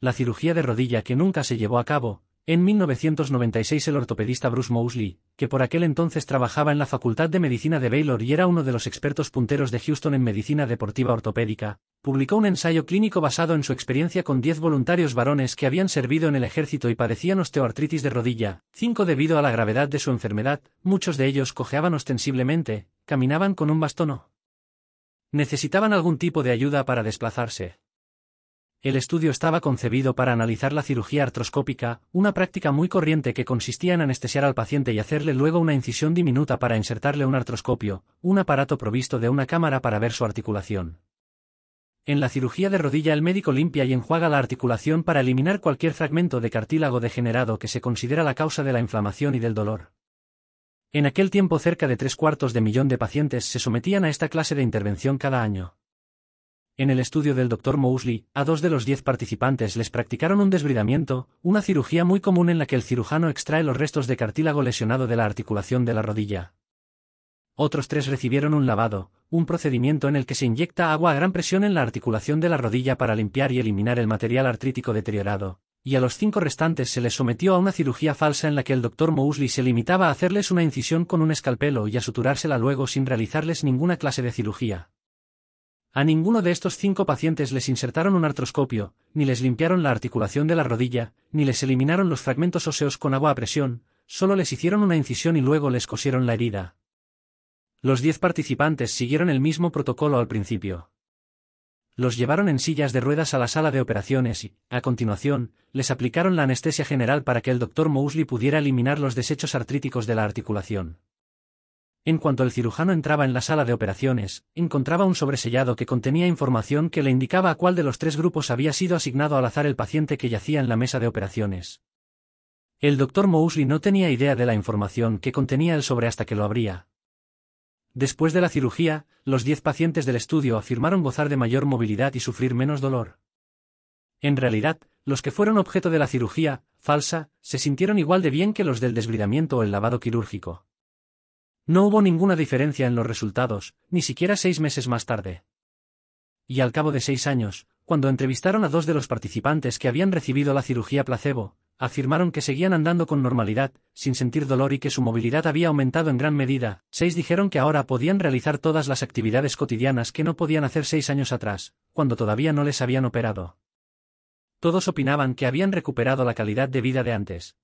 la cirugía de rodilla que nunca se llevó a cabo, en 1996 el ortopedista Bruce Mosley, que por aquel entonces trabajaba en la Facultad de Medicina de Baylor y era uno de los expertos punteros de Houston en medicina deportiva ortopédica, publicó un ensayo clínico basado en su experiencia con 10 voluntarios varones que habían servido en el ejército y padecían osteoartritis de rodilla, Cinco debido a la gravedad de su enfermedad, muchos de ellos cojeaban ostensiblemente, caminaban con un bastón necesitaban algún tipo de ayuda para desplazarse. El estudio estaba concebido para analizar la cirugía artroscópica, una práctica muy corriente que consistía en anestesiar al paciente y hacerle luego una incisión diminuta para insertarle un artroscopio, un aparato provisto de una cámara para ver su articulación. En la cirugía de rodilla el médico limpia y enjuaga la articulación para eliminar cualquier fragmento de cartílago degenerado que se considera la causa de la inflamación y del dolor. En aquel tiempo cerca de tres cuartos de millón de pacientes se sometían a esta clase de intervención cada año. En el estudio del Dr. Mosley, a dos de los diez participantes les practicaron un desbridamiento, una cirugía muy común en la que el cirujano extrae los restos de cartílago lesionado de la articulación de la rodilla. Otros tres recibieron un lavado, un procedimiento en el que se inyecta agua a gran presión en la articulación de la rodilla para limpiar y eliminar el material artrítico deteriorado, y a los cinco restantes se les sometió a una cirugía falsa en la que el Dr. Mousley se limitaba a hacerles una incisión con un escalpelo y a suturársela luego sin realizarles ninguna clase de cirugía. A ninguno de estos cinco pacientes les insertaron un artroscopio, ni les limpiaron la articulación de la rodilla, ni les eliminaron los fragmentos óseos con agua a presión, solo les hicieron una incisión y luego les cosieron la herida. Los diez participantes siguieron el mismo protocolo al principio. Los llevaron en sillas de ruedas a la sala de operaciones y, a continuación, les aplicaron la anestesia general para que el doctor Mousley pudiera eliminar los desechos artríticos de la articulación. En cuanto el cirujano entraba en la sala de operaciones, encontraba un sobresellado que contenía información que le indicaba a cuál de los tres grupos había sido asignado al azar el paciente que yacía en la mesa de operaciones. El doctor Mousley no tenía idea de la información que contenía el sobre hasta que lo abría. Después de la cirugía, los diez pacientes del estudio afirmaron gozar de mayor movilidad y sufrir menos dolor. En realidad, los que fueron objeto de la cirugía, falsa, se sintieron igual de bien que los del desbridamiento o el lavado quirúrgico. No hubo ninguna diferencia en los resultados, ni siquiera seis meses más tarde. Y al cabo de seis años, cuando entrevistaron a dos de los participantes que habían recibido la cirugía placebo, afirmaron que seguían andando con normalidad, sin sentir dolor y que su movilidad había aumentado en gran medida. Seis dijeron que ahora podían realizar todas las actividades cotidianas que no podían hacer seis años atrás, cuando todavía no les habían operado. Todos opinaban que habían recuperado la calidad de vida de antes,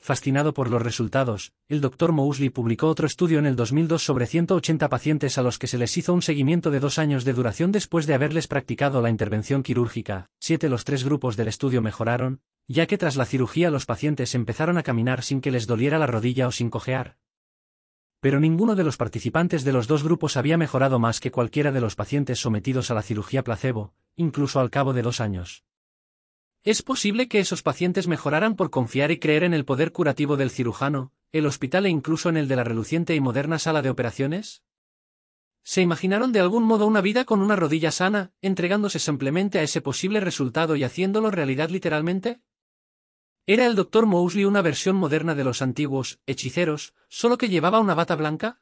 Fascinado por los resultados, el Dr. Mousley publicó otro estudio en el 2002 sobre 180 pacientes a los que se les hizo un seguimiento de dos años de duración después de haberles practicado la intervención quirúrgica. Siete los tres grupos del estudio mejoraron, ya que tras la cirugía los pacientes empezaron a caminar sin que les doliera la rodilla o sin cojear. Pero ninguno de los participantes de los dos grupos había mejorado más que cualquiera de los pacientes sometidos a la cirugía placebo, incluso al cabo de dos años. Es posible que esos pacientes mejoraran por confiar y creer en el poder curativo del cirujano, el hospital e incluso en el de la reluciente y moderna sala de operaciones. Se imaginaron de algún modo una vida con una rodilla sana, entregándose simplemente a ese posible resultado y haciéndolo realidad literalmente. ¿Era el doctor Moseley una versión moderna de los antiguos hechiceros, solo que llevaba una bata blanca?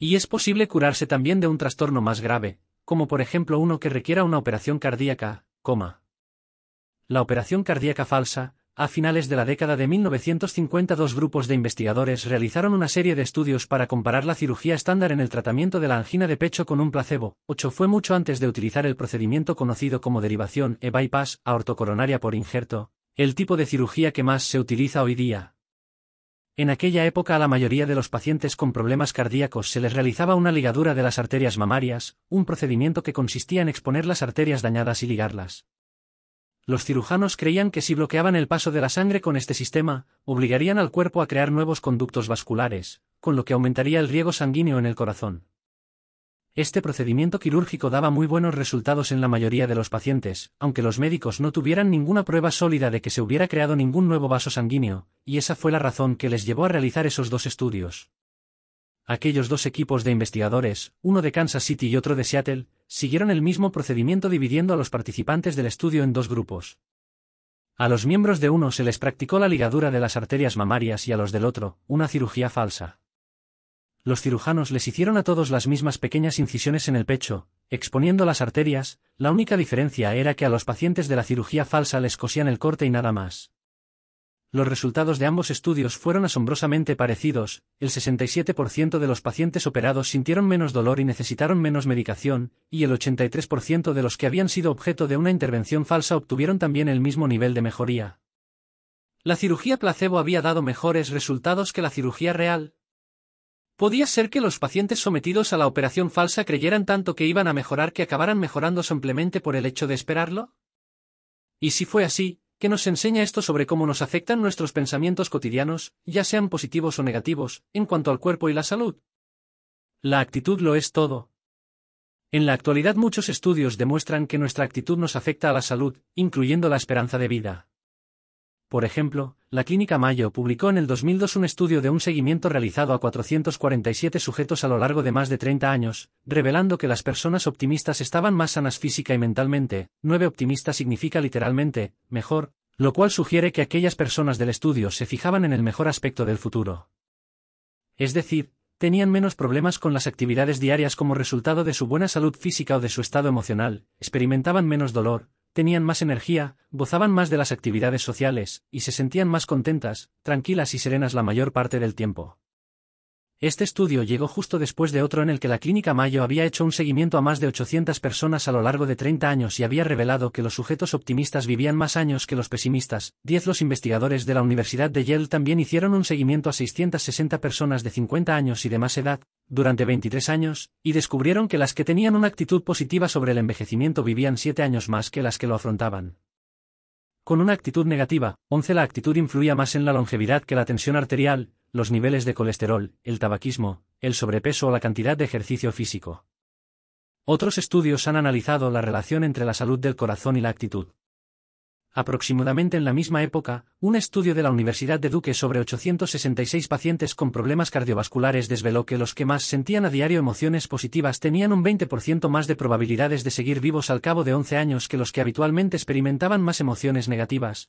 Y es posible curarse también de un trastorno más grave, como por ejemplo uno que requiera una operación cardíaca, coma la operación cardíaca falsa, a finales de la década de 1950 dos grupos de investigadores realizaron una serie de estudios para comparar la cirugía estándar en el tratamiento de la angina de pecho con un placebo. 8 fue mucho antes de utilizar el procedimiento conocido como derivación e bypass ortocoronaria por injerto, el tipo de cirugía que más se utiliza hoy día. En aquella época a la mayoría de los pacientes con problemas cardíacos se les realizaba una ligadura de las arterias mamarias, un procedimiento que consistía en exponer las arterias dañadas y ligarlas. Los cirujanos creían que si bloqueaban el paso de la sangre con este sistema, obligarían al cuerpo a crear nuevos conductos vasculares, con lo que aumentaría el riego sanguíneo en el corazón. Este procedimiento quirúrgico daba muy buenos resultados en la mayoría de los pacientes, aunque los médicos no tuvieran ninguna prueba sólida de que se hubiera creado ningún nuevo vaso sanguíneo, y esa fue la razón que les llevó a realizar esos dos estudios. Aquellos dos equipos de investigadores, uno de Kansas City y otro de Seattle, siguieron el mismo procedimiento dividiendo a los participantes del estudio en dos grupos. A los miembros de uno se les practicó la ligadura de las arterias mamarias y a los del otro, una cirugía falsa. Los cirujanos les hicieron a todos las mismas pequeñas incisiones en el pecho, exponiendo las arterias, la única diferencia era que a los pacientes de la cirugía falsa les cosían el corte y nada más. Los resultados de ambos estudios fueron asombrosamente parecidos, el 67% de los pacientes operados sintieron menos dolor y necesitaron menos medicación, y el 83% de los que habían sido objeto de una intervención falsa obtuvieron también el mismo nivel de mejoría. La cirugía placebo había dado mejores resultados que la cirugía real. Podía ser que los pacientes sometidos a la operación falsa creyeran tanto que iban a mejorar que acabaran mejorando simplemente por el hecho de esperarlo. Y si fue así, que nos enseña esto sobre cómo nos afectan nuestros pensamientos cotidianos, ya sean positivos o negativos, en cuanto al cuerpo y la salud. La actitud lo es todo. En la actualidad muchos estudios demuestran que nuestra actitud nos afecta a la salud, incluyendo la esperanza de vida. Por ejemplo, la Clínica Mayo publicó en el 2002 un estudio de un seguimiento realizado a 447 sujetos a lo largo de más de 30 años, revelando que las personas optimistas estaban más sanas física y mentalmente, 9 optimistas significa literalmente, mejor, lo cual sugiere que aquellas personas del estudio se fijaban en el mejor aspecto del futuro. Es decir, tenían menos problemas con las actividades diarias como resultado de su buena salud física o de su estado emocional, experimentaban menos dolor, tenían más energía, gozaban más de las actividades sociales, y se sentían más contentas, tranquilas y serenas la mayor parte del tiempo. Este estudio llegó justo después de otro en el que la Clínica Mayo había hecho un seguimiento a más de 800 personas a lo largo de 30 años y había revelado que los sujetos optimistas vivían más años que los pesimistas. 10. Los investigadores de la Universidad de Yale también hicieron un seguimiento a 660 personas de 50 años y de más edad, durante 23 años, y descubrieron que las que tenían una actitud positiva sobre el envejecimiento vivían 7 años más que las que lo afrontaban. Con una actitud negativa, 11. La actitud influía más en la longevidad que la tensión arterial, los niveles de colesterol, el tabaquismo, el sobrepeso o la cantidad de ejercicio físico. Otros estudios han analizado la relación entre la salud del corazón y la actitud. Aproximadamente en la misma época, un estudio de la Universidad de Duque sobre 866 pacientes con problemas cardiovasculares desveló que los que más sentían a diario emociones positivas tenían un 20% más de probabilidades de seguir vivos al cabo de 11 años que los que habitualmente experimentaban más emociones negativas,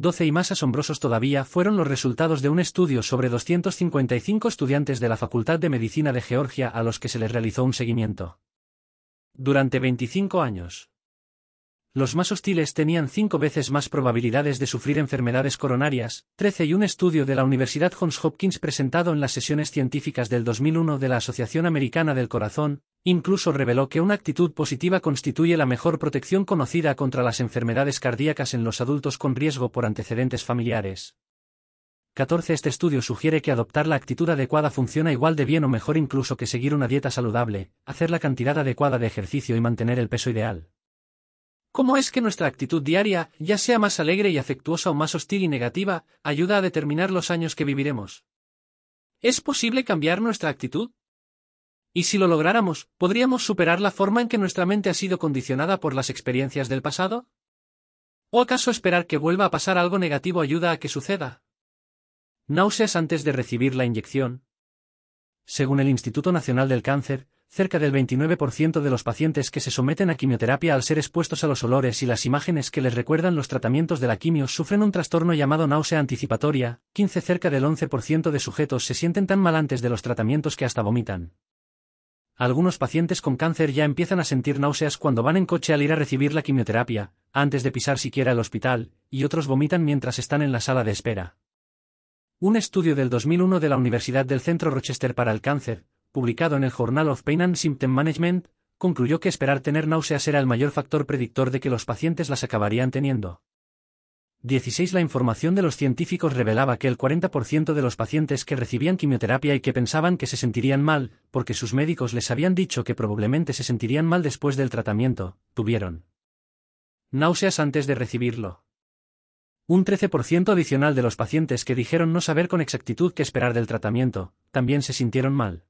12 y más asombrosos todavía fueron los resultados de un estudio sobre 255 estudiantes de la Facultad de Medicina de Georgia a los que se les realizó un seguimiento. Durante 25 años los más hostiles tenían cinco veces más probabilidades de sufrir enfermedades coronarias, 13 y un estudio de la Universidad Johns Hopkins presentado en las sesiones científicas del 2001 de la Asociación Americana del Corazón, incluso reveló que una actitud positiva constituye la mejor protección conocida contra las enfermedades cardíacas en los adultos con riesgo por antecedentes familiares. 14. Este estudio sugiere que adoptar la actitud adecuada funciona igual de bien o mejor incluso que seguir una dieta saludable, hacer la cantidad adecuada de ejercicio y mantener el peso ideal. ¿Cómo es que nuestra actitud diaria, ya sea más alegre y afectuosa o más hostil y negativa, ayuda a determinar los años que viviremos? ¿Es posible cambiar nuestra actitud? Y si lo lográramos, ¿podríamos superar la forma en que nuestra mente ha sido condicionada por las experiencias del pasado? ¿O acaso esperar que vuelva a pasar algo negativo ayuda a que suceda? Náuseas antes de recibir la inyección. Según el Instituto Nacional del Cáncer, cerca del 29% de los pacientes que se someten a quimioterapia al ser expuestos a los olores y las imágenes que les recuerdan los tratamientos de la quimio sufren un trastorno llamado náusea anticipatoria, 15 cerca del 11% de sujetos se sienten tan mal antes de los tratamientos que hasta vomitan. Algunos pacientes con cáncer ya empiezan a sentir náuseas cuando van en coche al ir a recibir la quimioterapia, antes de pisar siquiera el hospital, y otros vomitan mientras están en la sala de espera. Un estudio del 2001 de la Universidad del Centro Rochester para el Cáncer, publicado en el Journal of Pain and Symptom Management, concluyó que esperar tener náuseas era el mayor factor predictor de que los pacientes las acabarían teniendo. 16. La información de los científicos revelaba que el 40% de los pacientes que recibían quimioterapia y que pensaban que se sentirían mal, porque sus médicos les habían dicho que probablemente se sentirían mal después del tratamiento, tuvieron náuseas antes de recibirlo. Un 13% adicional de los pacientes que dijeron no saber con exactitud qué esperar del tratamiento, también se sintieron mal.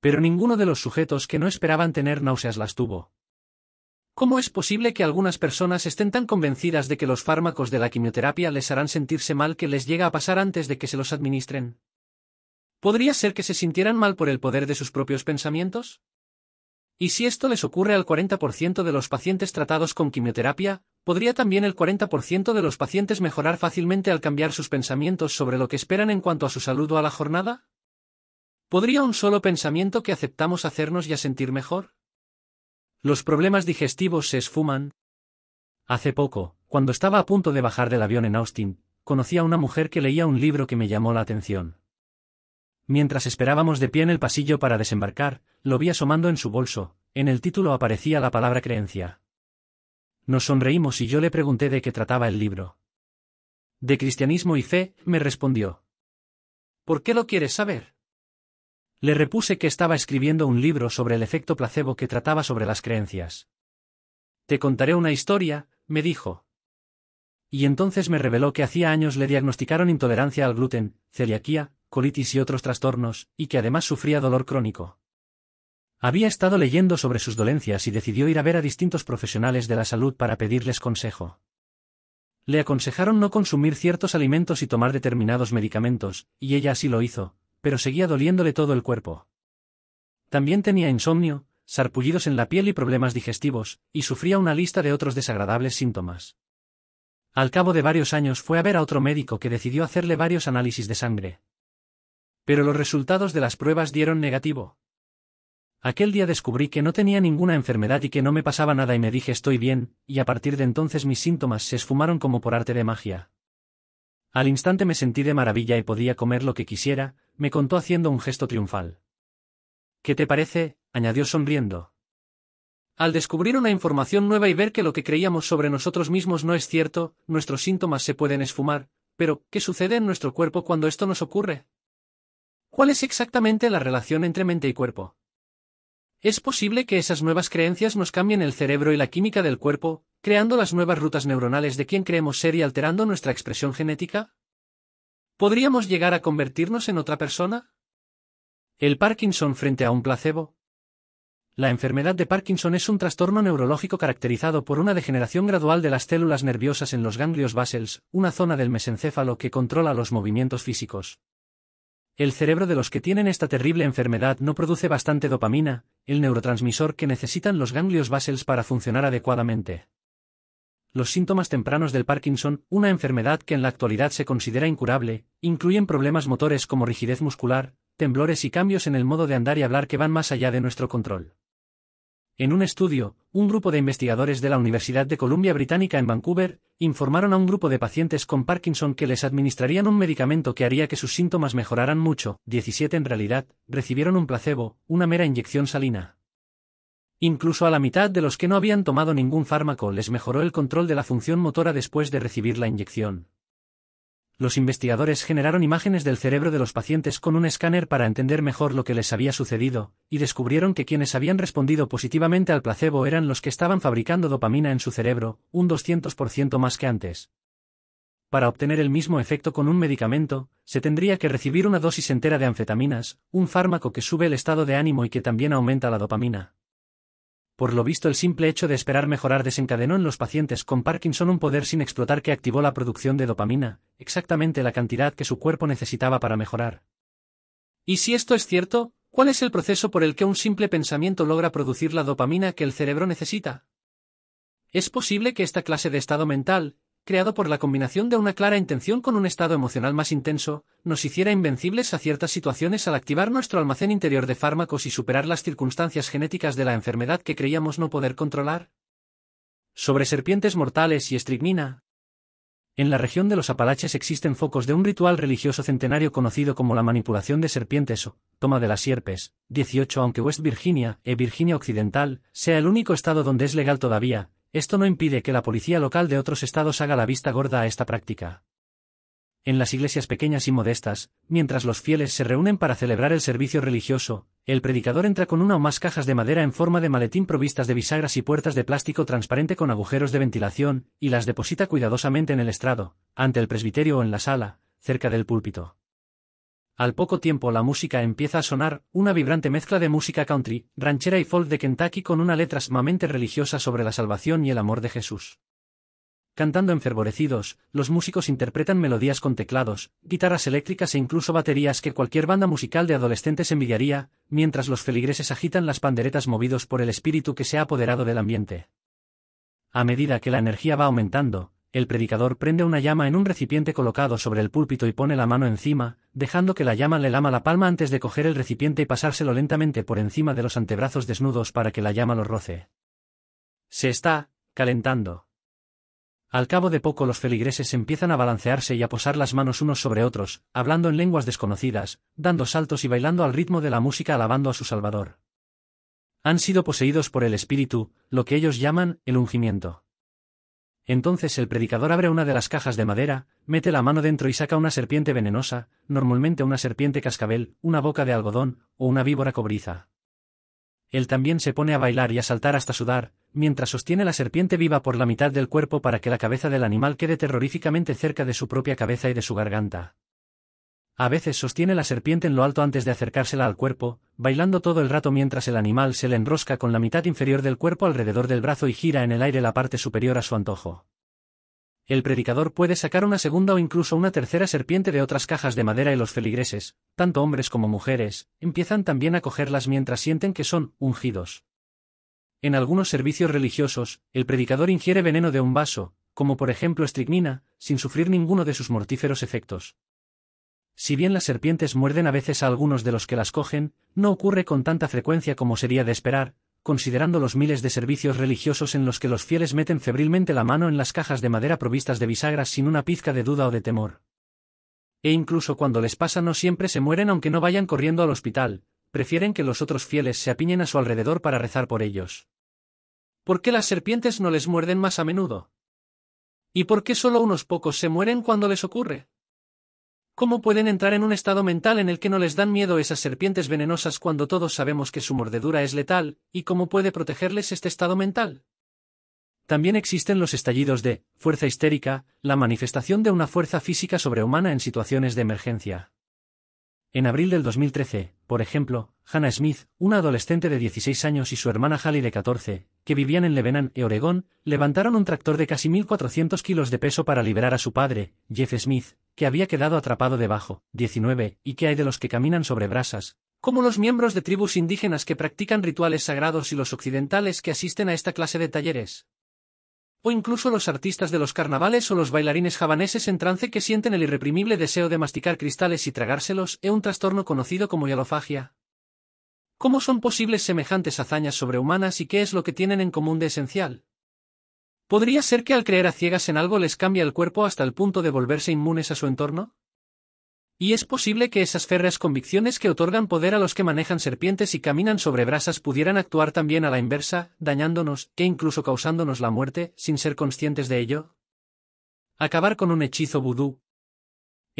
Pero ninguno de los sujetos que no esperaban tener náuseas las tuvo. ¿Cómo es posible que algunas personas estén tan convencidas de que los fármacos de la quimioterapia les harán sentirse mal que les llega a pasar antes de que se los administren? ¿Podría ser que se sintieran mal por el poder de sus propios pensamientos? Y si esto les ocurre al 40% de los pacientes tratados con quimioterapia, podría también el 40% de los pacientes mejorar fácilmente al cambiar sus pensamientos sobre lo que esperan en cuanto a su salud o a la jornada? ¿Podría un solo pensamiento que aceptamos hacernos ya sentir mejor? Los problemas digestivos se esfuman. Hace poco, cuando estaba a punto de bajar del avión en Austin, conocí a una mujer que leía un libro que me llamó la atención. Mientras esperábamos de pie en el pasillo para desembarcar, lo vi asomando en su bolso, en el título aparecía la palabra creencia. Nos sonreímos y yo le pregunté de qué trataba el libro. De cristianismo y fe, me respondió. ¿Por qué lo quieres saber? Le repuse que estaba escribiendo un libro sobre el efecto placebo que trataba sobre las creencias. Te contaré una historia, me dijo. Y entonces me reveló que hacía años le diagnosticaron intolerancia al gluten, celiaquía, colitis y otros trastornos, y que además sufría dolor crónico. Había estado leyendo sobre sus dolencias y decidió ir a ver a distintos profesionales de la salud para pedirles consejo. Le aconsejaron no consumir ciertos alimentos y tomar determinados medicamentos, y ella así lo hizo, pero seguía doliéndole todo el cuerpo. También tenía insomnio, sarpullidos en la piel y problemas digestivos, y sufría una lista de otros desagradables síntomas. Al cabo de varios años fue a ver a otro médico que decidió hacerle varios análisis de sangre. Pero los resultados de las pruebas dieron negativo. Aquel día descubrí que no tenía ninguna enfermedad y que no me pasaba nada y me dije estoy bien, y a partir de entonces mis síntomas se esfumaron como por arte de magia. Al instante me sentí de maravilla y podía comer lo que quisiera, me contó haciendo un gesto triunfal. ¿Qué te parece? añadió sonriendo. Al descubrir una información nueva y ver que lo que creíamos sobre nosotros mismos no es cierto, nuestros síntomas se pueden esfumar, pero ¿qué sucede en nuestro cuerpo cuando esto nos ocurre? ¿Cuál es exactamente la relación entre mente y cuerpo? Es posible que esas nuevas creencias nos cambien el cerebro y la química del cuerpo, creando las nuevas rutas neuronales de quien creemos ser y alterando nuestra expresión genética. ¿Podríamos llegar a convertirnos en otra persona? El Parkinson frente a un placebo. La enfermedad de Parkinson es un trastorno neurológico caracterizado por una degeneración gradual de las células nerviosas en los ganglios basales, una zona del mesencéfalo que controla los movimientos físicos. El cerebro de los que tienen esta terrible enfermedad no produce bastante dopamina, el neurotransmisor que necesitan los ganglios basales para funcionar adecuadamente. Los síntomas tempranos del Parkinson, una enfermedad que en la actualidad se considera incurable, incluyen problemas motores como rigidez muscular, temblores y cambios en el modo de andar y hablar que van más allá de nuestro control. En un estudio, un grupo de investigadores de la Universidad de Columbia Británica en Vancouver, informaron a un grupo de pacientes con Parkinson que les administrarían un medicamento que haría que sus síntomas mejoraran mucho, 17 en realidad, recibieron un placebo, una mera inyección salina. Incluso a la mitad de los que no habían tomado ningún fármaco les mejoró el control de la función motora después de recibir la inyección los investigadores generaron imágenes del cerebro de los pacientes con un escáner para entender mejor lo que les había sucedido, y descubrieron que quienes habían respondido positivamente al placebo eran los que estaban fabricando dopamina en su cerebro, un 200% más que antes. Para obtener el mismo efecto con un medicamento, se tendría que recibir una dosis entera de anfetaminas, un fármaco que sube el estado de ánimo y que también aumenta la dopamina. Por lo visto el simple hecho de esperar mejorar desencadenó en los pacientes con Parkinson un poder sin explotar que activó la producción de dopamina, exactamente la cantidad que su cuerpo necesitaba para mejorar. Y si esto es cierto, ¿cuál es el proceso por el que un simple pensamiento logra producir la dopamina que el cerebro necesita? Es posible que esta clase de estado mental, creado por la combinación de una clara intención con un estado emocional más intenso, nos hiciera invencibles a ciertas situaciones al activar nuestro almacén interior de fármacos y superar las circunstancias genéticas de la enfermedad que creíamos no poder controlar? Sobre serpientes mortales y estricnina. En la región de los Apalaches existen focos de un ritual religioso centenario conocido como la manipulación de serpientes o toma de las sierpes, 18 aunque West Virginia, e Virginia Occidental, sea el único estado donde es legal todavía, esto no impide que la policía local de otros estados haga la vista gorda a esta práctica. En las iglesias pequeñas y modestas, mientras los fieles se reúnen para celebrar el servicio religioso, el predicador entra con una o más cajas de madera en forma de maletín provistas de bisagras y puertas de plástico transparente con agujeros de ventilación, y las deposita cuidadosamente en el estrado, ante el presbiterio o en la sala, cerca del púlpito. Al poco tiempo la música empieza a sonar, una vibrante mezcla de música country, ranchera y folk de Kentucky con una letra sumamente religiosa sobre la salvación y el amor de Jesús. Cantando enfervorecidos, los músicos interpretan melodías con teclados, guitarras eléctricas e incluso baterías que cualquier banda musical de adolescentes envidiaría, mientras los feligreses agitan las panderetas movidos por el espíritu que se ha apoderado del ambiente. A medida que la energía va aumentando, el predicador prende una llama en un recipiente colocado sobre el púlpito y pone la mano encima, dejando que la llama le lama la palma antes de coger el recipiente y pasárselo lentamente por encima de los antebrazos desnudos para que la llama los roce. Se está, calentando. Al cabo de poco los feligreses empiezan a balancearse y a posar las manos unos sobre otros, hablando en lenguas desconocidas, dando saltos y bailando al ritmo de la música alabando a su Salvador. Han sido poseídos por el Espíritu, lo que ellos llaman el ungimiento. Entonces el predicador abre una de las cajas de madera, mete la mano dentro y saca una serpiente venenosa, normalmente una serpiente cascabel, una boca de algodón, o una víbora cobriza. Él también se pone a bailar y a saltar hasta sudar, mientras sostiene la serpiente viva por la mitad del cuerpo para que la cabeza del animal quede terroríficamente cerca de su propia cabeza y de su garganta. A veces sostiene la serpiente en lo alto antes de acercársela al cuerpo, bailando todo el rato mientras el animal se le enrosca con la mitad inferior del cuerpo alrededor del brazo y gira en el aire la parte superior a su antojo. El predicador puede sacar una segunda o incluso una tercera serpiente de otras cajas de madera y los feligreses, tanto hombres como mujeres, empiezan también a cogerlas mientras sienten que son ungidos. En algunos servicios religiosos, el predicador ingiere veneno de un vaso, como por ejemplo estricnina, sin sufrir ninguno de sus mortíferos efectos. Si bien las serpientes muerden a veces a algunos de los que las cogen, no ocurre con tanta frecuencia como sería de esperar, considerando los miles de servicios religiosos en los que los fieles meten febrilmente la mano en las cajas de madera provistas de bisagras sin una pizca de duda o de temor. E incluso cuando les pasa no siempre se mueren aunque no vayan corriendo al hospital, prefieren que los otros fieles se apiñen a su alrededor para rezar por ellos. ¿Por qué las serpientes no les muerden más a menudo? ¿Y por qué solo unos pocos se mueren cuando les ocurre? ¿Cómo pueden entrar en un estado mental en el que no les dan miedo esas serpientes venenosas cuando todos sabemos que su mordedura es letal, y cómo puede protegerles este estado mental? También existen los estallidos de fuerza histérica, la manifestación de una fuerza física sobrehumana en situaciones de emergencia. En abril del 2013, por ejemplo, Hannah Smith, una adolescente de 16 años y su hermana Halley de 14, que vivían en Lebanon, Oregón, levantaron un tractor de casi 1.400 kilos de peso para liberar a su padre, Jeff Smith, que había quedado atrapado debajo. 19. ¿Y qué hay de los que caminan sobre brasas? Como los miembros de tribus indígenas que practican rituales sagrados y los occidentales que asisten a esta clase de talleres. O incluso los artistas de los carnavales o los bailarines javaneses en trance que sienten el irreprimible deseo de masticar cristales y tragárselos, es un trastorno conocido como hialofagia? ¿Cómo son posibles semejantes hazañas sobrehumanas y qué es lo que tienen en común de esencial? ¿Podría ser que al creer a ciegas en algo les cambia el cuerpo hasta el punto de volverse inmunes a su entorno? Y es posible que esas férreas convicciones que otorgan poder a los que manejan serpientes y caminan sobre brasas pudieran actuar también a la inversa, dañándonos, e incluso causándonos la muerte, sin ser conscientes de ello. Acabar con un hechizo vudú,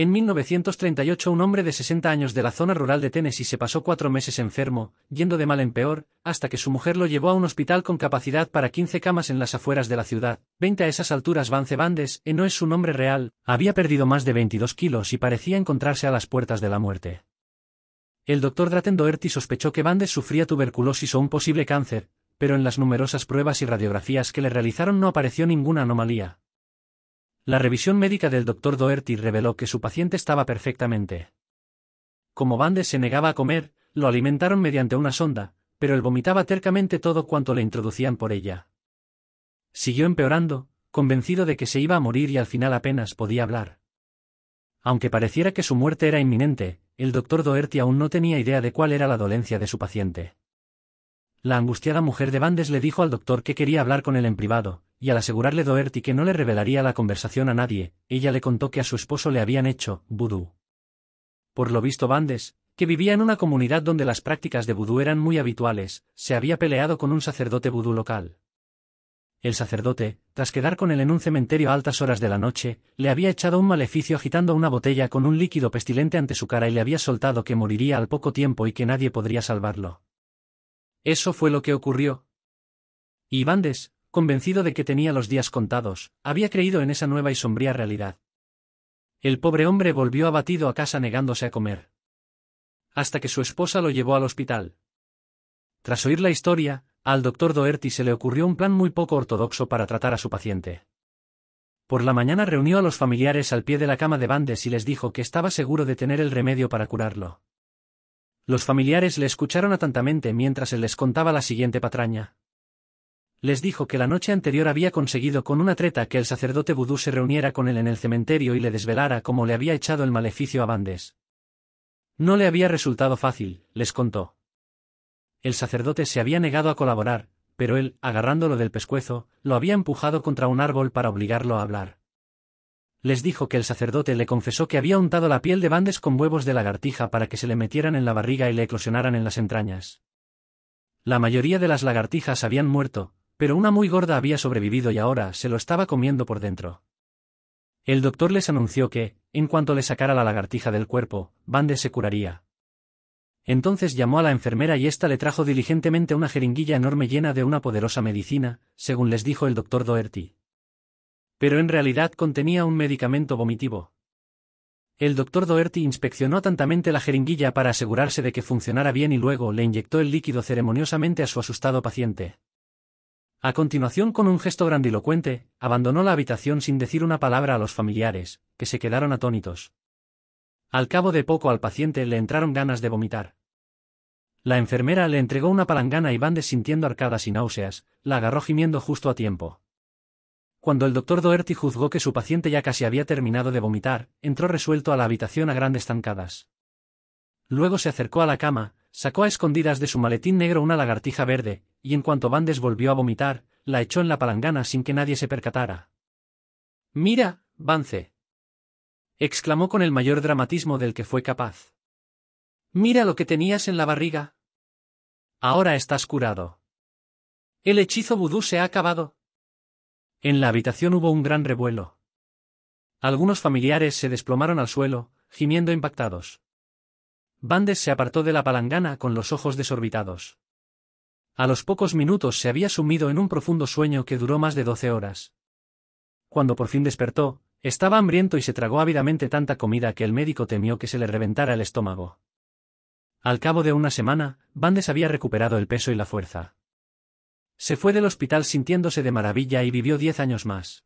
en 1938 un hombre de 60 años de la zona rural de Tennessee se pasó cuatro meses enfermo, yendo de mal en peor, hasta que su mujer lo llevó a un hospital con capacidad para 15 camas en las afueras de la ciudad. 20 a esas alturas Vance Bandes, y eh, no es su nombre real, había perdido más de 22 kilos y parecía encontrarse a las puertas de la muerte. El doctor Draten sospechó que Bandes sufría tuberculosis o un posible cáncer, pero en las numerosas pruebas y radiografías que le realizaron no apareció ninguna anomalía. La revisión médica del doctor Doherty reveló que su paciente estaba perfectamente. Como Bandes se negaba a comer, lo alimentaron mediante una sonda, pero él vomitaba tercamente todo cuanto le introducían por ella. Siguió empeorando, convencido de que se iba a morir y al final apenas podía hablar. Aunque pareciera que su muerte era inminente, el doctor Doherty aún no tenía idea de cuál era la dolencia de su paciente. La angustiada mujer de Bandes le dijo al doctor que quería hablar con él en privado, y al asegurarle Doherty que no le revelaría la conversación a nadie, ella le contó que a su esposo le habían hecho vudú. Por lo visto Bandes, que vivía en una comunidad donde las prácticas de vudú eran muy habituales, se había peleado con un sacerdote vudú local. El sacerdote, tras quedar con él en un cementerio a altas horas de la noche, le había echado un maleficio agitando una botella con un líquido pestilente ante su cara y le había soltado que moriría al poco tiempo y que nadie podría salvarlo. Eso fue lo que ocurrió. Y Bandes, convencido de que tenía los días contados, había creído en esa nueva y sombría realidad. El pobre hombre volvió abatido a casa negándose a comer. Hasta que su esposa lo llevó al hospital. Tras oír la historia, al doctor Doherty se le ocurrió un plan muy poco ortodoxo para tratar a su paciente. Por la mañana reunió a los familiares al pie de la cama de Bandes y les dijo que estaba seguro de tener el remedio para curarlo. Los familiares le escucharon atentamente mientras él les contaba la siguiente patraña les dijo que la noche anterior había conseguido con una treta que el sacerdote vudú se reuniera con él en el cementerio y le desvelara cómo le había echado el maleficio a Bandes. No le había resultado fácil, les contó. El sacerdote se había negado a colaborar, pero él, agarrándolo del pescuezo, lo había empujado contra un árbol para obligarlo a hablar. Les dijo que el sacerdote le confesó que había untado la piel de Bandes con huevos de lagartija para que se le metieran en la barriga y le eclosionaran en las entrañas. La mayoría de las lagartijas habían muerto, pero una muy gorda había sobrevivido y ahora se lo estaba comiendo por dentro. El doctor les anunció que, en cuanto le sacara la lagartija del cuerpo, Bande se curaría. Entonces llamó a la enfermera y ésta le trajo diligentemente una jeringuilla enorme llena de una poderosa medicina, según les dijo el doctor Doherty. Pero en realidad contenía un medicamento vomitivo. El doctor Doherty inspeccionó atentamente la jeringuilla para asegurarse de que funcionara bien y luego le inyectó el líquido ceremoniosamente a su asustado paciente. A continuación, con un gesto grandilocuente, abandonó la habitación sin decir una palabra a los familiares, que se quedaron atónitos. Al cabo de poco al paciente le entraron ganas de vomitar. La enfermera le entregó una palangana y van desintiendo arcadas y náuseas, la agarró gimiendo justo a tiempo. Cuando el doctor Doherty juzgó que su paciente ya casi había terminado de vomitar, entró resuelto a la habitación a grandes zancadas. Luego se acercó a la cama, Sacó a escondidas de su maletín negro una lagartija verde, y en cuanto Bandes volvió a vomitar, la echó en la palangana sin que nadie se percatara. Mira, Vance. exclamó con el mayor dramatismo del que fue capaz. Mira lo que tenías en la barriga. Ahora estás curado. El hechizo vudú se ha acabado. En la habitación hubo un gran revuelo. Algunos familiares se desplomaron al suelo, gimiendo impactados. Bandes se apartó de la palangana con los ojos desorbitados. A los pocos minutos se había sumido en un profundo sueño que duró más de doce horas. Cuando por fin despertó, estaba hambriento y se tragó ávidamente tanta comida que el médico temió que se le reventara el estómago. Al cabo de una semana, Bandes había recuperado el peso y la fuerza. Se fue del hospital sintiéndose de maravilla y vivió diez años más.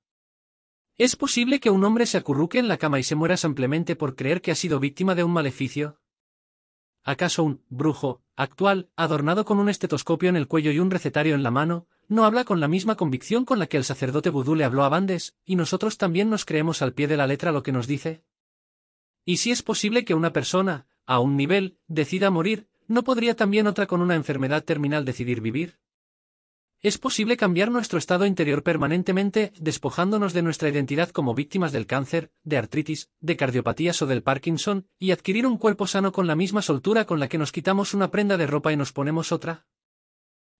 ¿Es posible que un hombre se acurruque en la cama y se muera simplemente por creer que ha sido víctima de un maleficio? ¿Acaso un brujo, actual, adornado con un estetoscopio en el cuello y un recetario en la mano, no habla con la misma convicción con la que el sacerdote vudú le habló a Bandes, y nosotros también nos creemos al pie de la letra lo que nos dice? ¿Y si es posible que una persona, a un nivel, decida morir, no podría también otra con una enfermedad terminal decidir vivir? Es posible cambiar nuestro estado interior permanentemente, despojándonos de nuestra identidad como víctimas del cáncer, de artritis, de cardiopatías o del Parkinson, y adquirir un cuerpo sano con la misma soltura con la que nos quitamos una prenda de ropa y nos ponemos otra.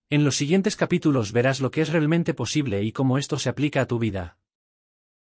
En los siguientes capítulos verás lo que es realmente posible y cómo esto se aplica a tu vida.